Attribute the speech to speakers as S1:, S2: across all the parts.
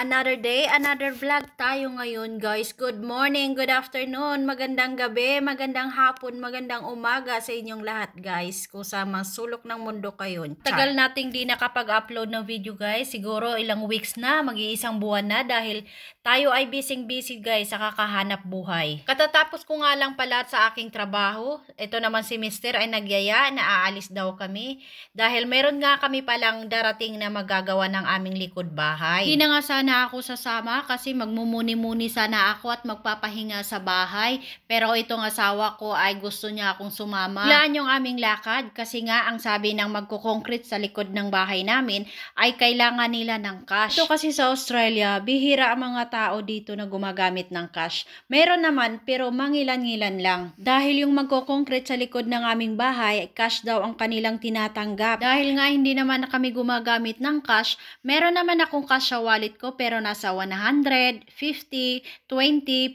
S1: Another day, another vlog tayo ngayon guys. Good morning, good afternoon, magandang gabi, magandang hapon, magandang umaga sa inyong lahat guys. Kung sa mga sulok ng mundo kayo. Tagal nating di nakapag-upload ng video guys. Siguro ilang weeks na, mag-iisang buwan na dahil tayo ay busy-busy guys sa kakahanap buhay. Katatapos ko nga lang pala sa aking trabaho. Ito naman si mister ay nagyaya na aalis daw kami. Dahil meron nga kami palang darating na magagawa ng aming likod bahay. Hindi na nga sana na ako sasama kasi magmumuni-muni sana ako at magpapahinga sa bahay. Pero itong asawa ko ay gusto niya akong sumama. Plan yung aming lakad kasi nga ang sabi ng magkukonkrete sa likod ng bahay namin ay kailangan nila ng cash. Ito kasi sa Australia, bihira ang mga tao dito na gumagamit ng cash. Meron naman pero mangilan-ngilan lang. Dahil yung magkukonkrete sa likod ng aming bahay, cash daw ang kanilang tinatanggap. Dahil nga hindi naman kami gumagamit ng cash, meron naman akong cash sa wallet ko pero nasa 100, 20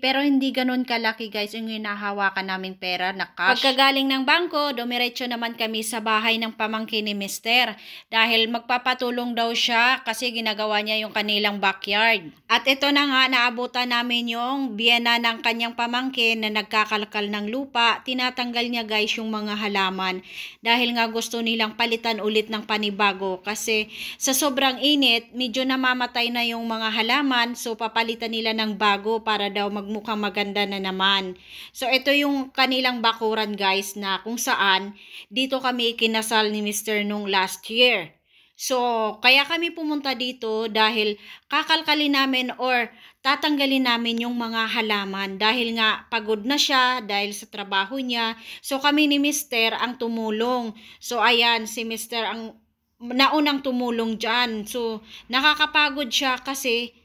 S1: pero hindi ganun kalaki guys yung hinahawakan naming pera na cash. Pagkagaling ng bangko, dumiretso naman kami sa bahay ng pamangkin ni Mister dahil magpapatulong daw siya kasi ginagawa niya yung kanilang backyard. At ito na nga naabutan namin yung biyena ng kanyang pamangkin na nagkakalkal ng lupa. Tinatanggal niya guys yung mga halaman dahil nga gusto nilang palitan ulit ng panibago kasi sa sobrang init, medyo namamatay na yung yung mga halaman so papalitan nila ng bago para daw magmukhang maganda na naman. So ito yung kanilang bakuran guys na kung saan dito kami kinasal ni Mr. nung last year. So, kaya kami pumunta dito dahil kakalkalin namin or tatanggalin namin yung mga halaman dahil nga pagod na siya dahil sa trabaho niya. So, kami ni Mr. ang tumulong. So, ayan, si Mr. ang naunang tumulong dyan. So, nakakapagod siya kasi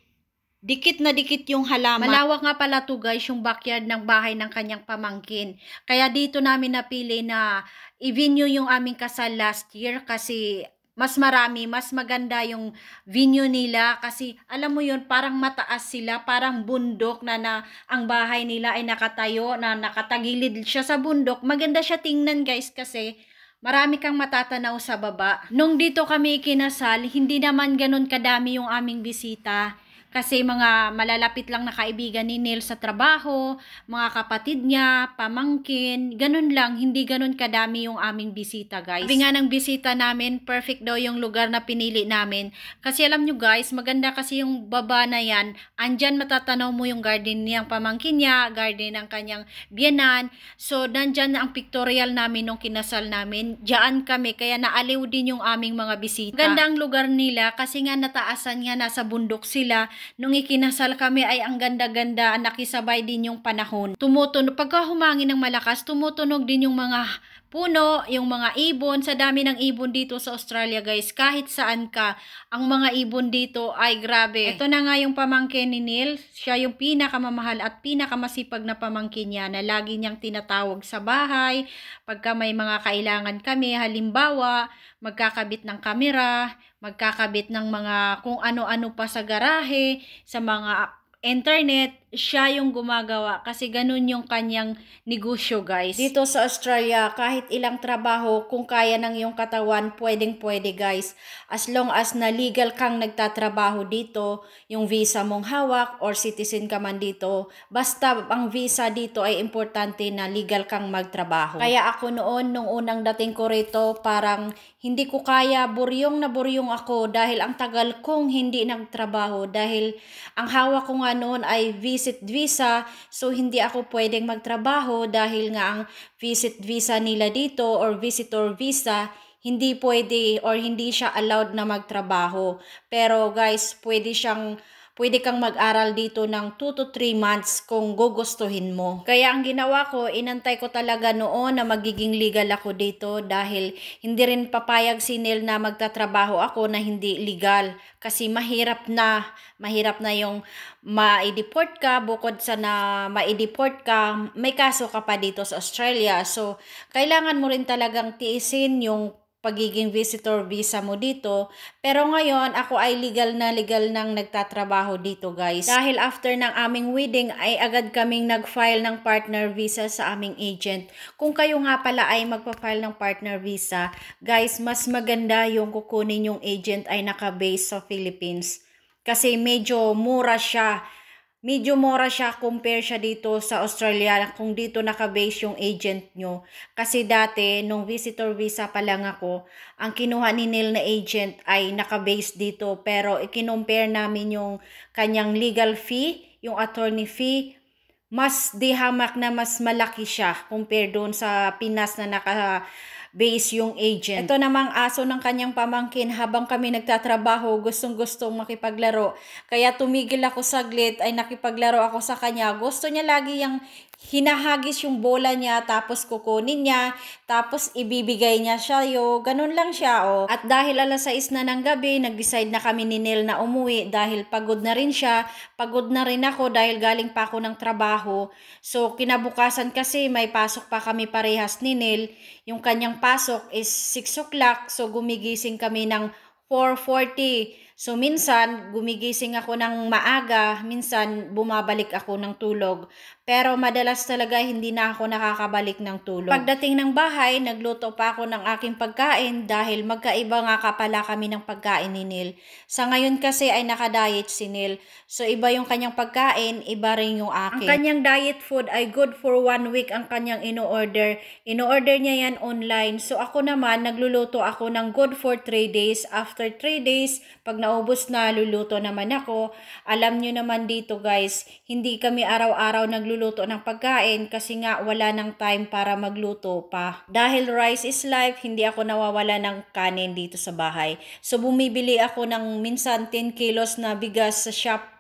S1: Dikit na dikit yung halaman. Malawak nga pala to guys yung backyard ng bahay ng kanyang pamangkin. Kaya dito namin napili na i-venue yung aming kasal last year kasi mas marami, mas maganda yung venue nila kasi alam mo yun, parang mataas sila, parang bundok na, na ang bahay nila ay nakatayo, na nakatagilid siya sa bundok. Maganda siya tingnan guys kasi Marami kang matatanaw sa baba. Nung dito kami ikinasal, hindi naman ganun kadami yung aming bisita. Kasi mga malalapit lang na kaibigan ni Neil sa trabaho, mga kapatid niya, pamangkin, ganun lang. Hindi ganun kadami yung aming bisita guys. Sabi nga ng bisita namin, perfect daw yung lugar na pinili namin. Kasi alam nyo guys, maganda kasi yung baba na yan. Andyan matatanaw mo yung garden niyang pamangkin niya, garden ng kanyang biyanan. So, nandyan na ang pictorial namin nung kinasal namin. Diyan kami, kaya naaliw din yung aming mga bisita. Ganda ang lugar nila kasi nga nataasan nga nasa bundok sila nung ikinasal kami ay ang ganda-ganda nakisabay din yung panahon. Tumutunog, pagka humangin ng malakas, tumutunog din yung mga puno, yung mga ibon. Sa dami ng ibon dito sa Australia guys, kahit saan ka, ang mga ibon dito ay grabe. Ito na nga yung pamangkin ni Neil. Siya yung pinakamamahal at pinakamasipag na pamangkin niya na lagi niyang tinatawag sa bahay. Pagka may mga kailangan kami, halimbawa, magkakabit ng kamera, magkakabit ng mga kung ano-ano pa sa garahe, sa mga internet, siya yung gumagawa kasi ganun yung kanyang negosyo guys. Dito sa Australia, kahit ilang trabaho, kung kaya ng yung katawan, pwedeng pwede guys. As long as na legal kang nagtatrabaho dito, yung visa mong hawak or citizen ka man dito, basta ang visa dito ay importante na legal kang magtrabaho. Kaya ako noon, nung unang dating ko rito, parang hindi ko kaya, buryong na buryong ako dahil ang tagal kong hindi nagtrabaho dahil ang hawak ko nga noon ay visa visit visa so hindi ako pwedeng magtrabaho dahil nga ang visit visa nila dito or visitor visa hindi pwede or hindi siya allowed na magtrabaho. Pero guys, pwede siyang pwede kang mag-aral dito ng 2 to 3 months kung gugustuhin mo. Kaya ang ginawa ko, inantay ko talaga noon na magiging legal ako dito dahil hindi rin papayag si Neil na magtatrabaho ako na hindi legal kasi mahirap na, mahirap na yung ma-deport ka bukod sa na ma-deport ka, may kaso ka pa dito sa Australia. So, kailangan mo rin talagang tiisin yung pagiging visitor visa mo dito. Pero ngayon, ako ay legal na legal nang nagtatrabaho dito guys. Dahil after ng aming wedding ay agad kaming nag-file ng partner visa sa aming agent. Kung kayo nga pala ay magpa-file ng partner visa, guys, mas maganda yung kukunin yung agent ay naka-base sa Philippines. Kasi medyo mura siya medyo mora siya compare siya dito sa Australia kung dito naka-base yung agent nyo. Kasi dati, nung visitor visa pa lang ako, ang kinuha ni Neil na agent ay naka-base dito. Pero ikinompare namin yung kanyang legal fee, yung attorney fee, mas dihamak na mas malaki siya compare doon sa Pinas na naka base yung agent. Ito namang aso ng kanyang pamangkin habang kami nagtatrabaho, gustong-gustong makipaglaro. Kaya tumigil ako saglit ay nakipaglaro ako sa kanya. Gusto niya lagi yung hinahagis yung bola niya, tapos kukunin niya, tapos ibibigay niya siya yo. Ganun lang siya Oh. At dahil alas 6 na ng gabi, nag-decide na kami ni Neil na umuwi dahil pagod na rin siya. Pagod na rin ako dahil galing pa ako ng trabaho. So kinabukasan kasi may pasok pa kami parehas ni Neil. Yung kanyang pasok is 6 o'clock so gumigising kami ng 4.40. So minsan gumigising ako ng maaga, minsan bumabalik ako ng tulog. Pero madalas talaga hindi na ako nakakabalik ng tulog. Pagdating ng bahay, nagluto pa ako ng aking pagkain dahil magkaiba nga kapala kami ng pagkain ni Neil. Sa ngayon kasi ay naka-diet si Neil. So iba yung kanyang pagkain, iba rin yung akin. Ang kanyang diet food ay good for one week ang kanyang ino-order. Ino-order niya yan online. So ako naman, nagluluto ako ng good for 3 days. After 3 days, pag na naubos na, luluto naman ako. Alam nyo naman dito guys, hindi kami araw-araw nagluluto ng pagkain kasi nga wala ng time para magluto pa. Dahil rice is life, hindi ako nawawala ng kanin dito sa bahay. So bumibili ako ng minsan 10 kilos na bigas sa shop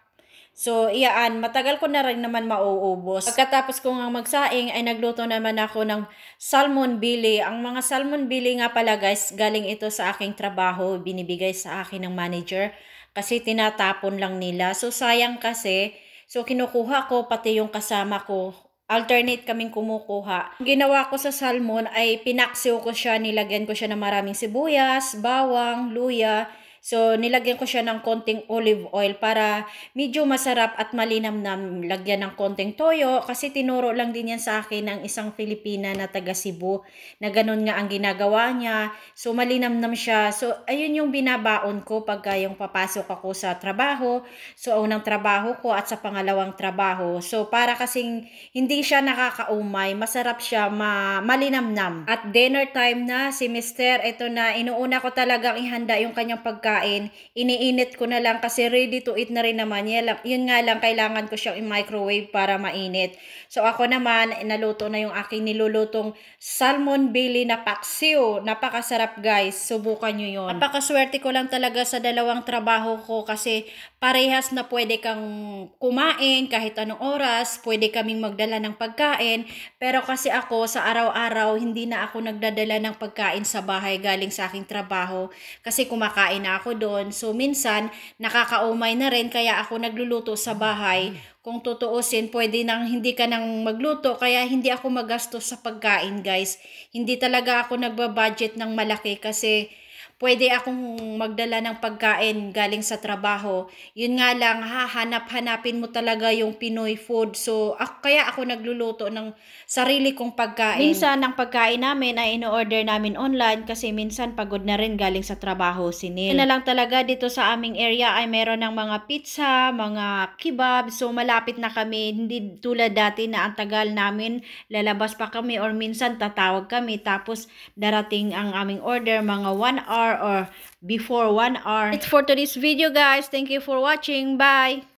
S1: So, iyaan, matagal ko na rin naman mauubos. Pagkatapos ko nga magsaing, ay nagluto naman ako ng salmon bili. Ang mga salmon bili nga pala guys, galing ito sa aking trabaho, binibigay sa akin ng manager. Kasi tinatapon lang nila. So, sayang kasi. So, kinukuha ko pati yung kasama ko. Alternate kaming kumukuha. ginawa ko sa salmon ay pinaksiw ko siya, nilagyan ko siya ng maraming sibuyas, bawang, luya, So, nilagyan ko siya ng konting olive oil para medyo masarap at malinam na lagyan ng konting toyo kasi tinuro lang din yan sa akin ng isang Filipina na taga Cebu na ganun nga ang ginagawa niya. So, malinamnam siya. So, ayun yung binabaon ko pagka yung papasok ako sa trabaho. So, unang trabaho ko at sa pangalawang trabaho. So, para kasing hindi siya nakakaumay, masarap siya ma malinamnam. At dinner time na si mister, ito na, inuuna ko talagang ihanda yung kanyang pagkain pagkain, iniinit ko na lang kasi ready to eat na rin naman. Yan, yun nga lang, kailangan ko siyang i-microwave para mainit. So ako naman, naluto na yung aking nilulutong salmon belly na paksiw. Napakasarap guys, subukan nyo yun. Napakaswerte ko lang talaga sa dalawang trabaho ko kasi parehas na pwede kang kumain kahit anong oras, pwede kaming magdala ng pagkain. Pero kasi ako sa araw-araw, hindi na ako nagdadala ng pagkain sa bahay galing sa aking trabaho kasi kumakain na ako ako doon. So minsan, nakakaumay na rin kaya ako nagluluto sa bahay. Kung tutuusin, pwede nang hindi ka nang magluto kaya hindi ako magastos sa pagkain guys. Hindi talaga ako nagba-budget ng malaki kasi pwede akong magdala ng pagkain galing sa trabaho. Yun nga lang, hahanap-hanapin mo talaga yung Pinoy food. So, ako, kaya ako nagluluto ng sarili kong pagkain. Minsan, ang pagkain namin ay in-order namin online kasi minsan pagod na rin galing sa trabaho si Neil. Yun na lang talaga dito sa aming area ay meron ng mga pizza, mga kebab. So, malapit na kami. Hindi tulad dati na ang tagal namin, lalabas pa kami or minsan tatawag kami. Tapos, darating ang aming order mga 1 hour hour or before one hour. It's for today's video guys. Thank you for watching. Bye!